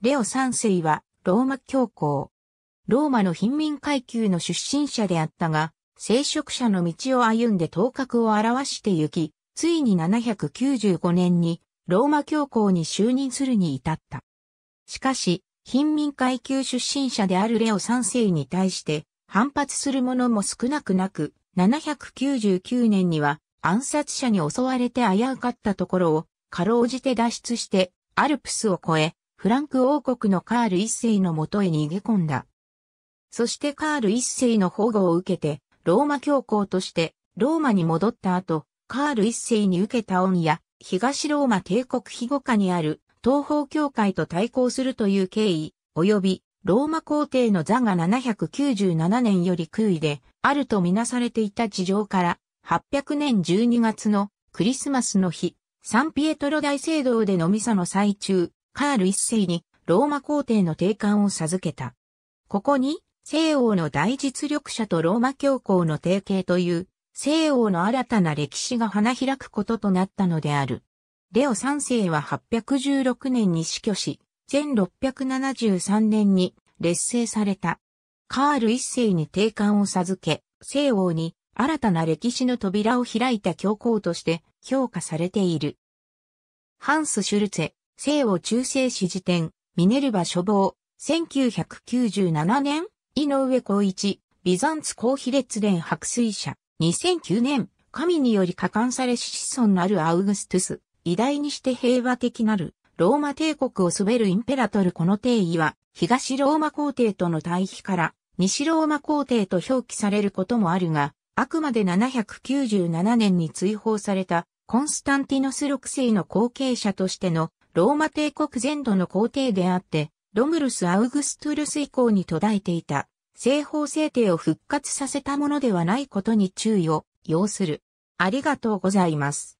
レオ三世はローマ教皇。ローマの貧民階級の出身者であったが、聖職者の道を歩んで頭角を表してゆき、ついに795年にローマ教皇に就任するに至った。しかし、貧民階級出身者であるレオ三世に対して反発する者も少なくなく、799年には暗殺者に襲われて危うかったところを、かろうじて脱出して、アルプスを越え、フランク王国のカール一世のもとへ逃げ込んだ。そしてカール一世の保護を受けて、ローマ教皇としてローマに戻った後、カール一世に受けた恩や、東ローマ帝国庇護下にある東方教会と対抗するという経緯、及びローマ皇帝の座が797年より空位で、あるとみなされていた事情から、800年12月のクリスマスの日、サンピエトロ大聖堂でのミサの最中、カール一世にローマ皇帝の定冠を授けた。ここに西欧の大実力者とローマ教皇の提携という西欧の新たな歴史が花開くこととなったのである。レオ三世は816年に死去し、1673年に劣勢された。カール一世に定冠を授け、西欧に新たな歴史の扉を開いた教皇として評価されている。ハンス・シュルツェ、西欧中世史辞典、ミネルバ書房、1997年、井上光一、ビザンツ公比列伝白水社、2009年、神により加冠され子孫のあるアウグストゥス、偉大にして平和的なる、ローマ帝国を滑るインペラトルこの定義は、東ローマ皇帝との対比から、西ローマ皇帝と表記されることもあるが、あくまで797年に追放されたコンスタンティノス6世の後継者としてのローマ帝国全土の皇帝であって、ロムルス・アウグストゥルス以降に途絶えていた、西方制定を復活させたものではないことに注意を要する。ありがとうございます。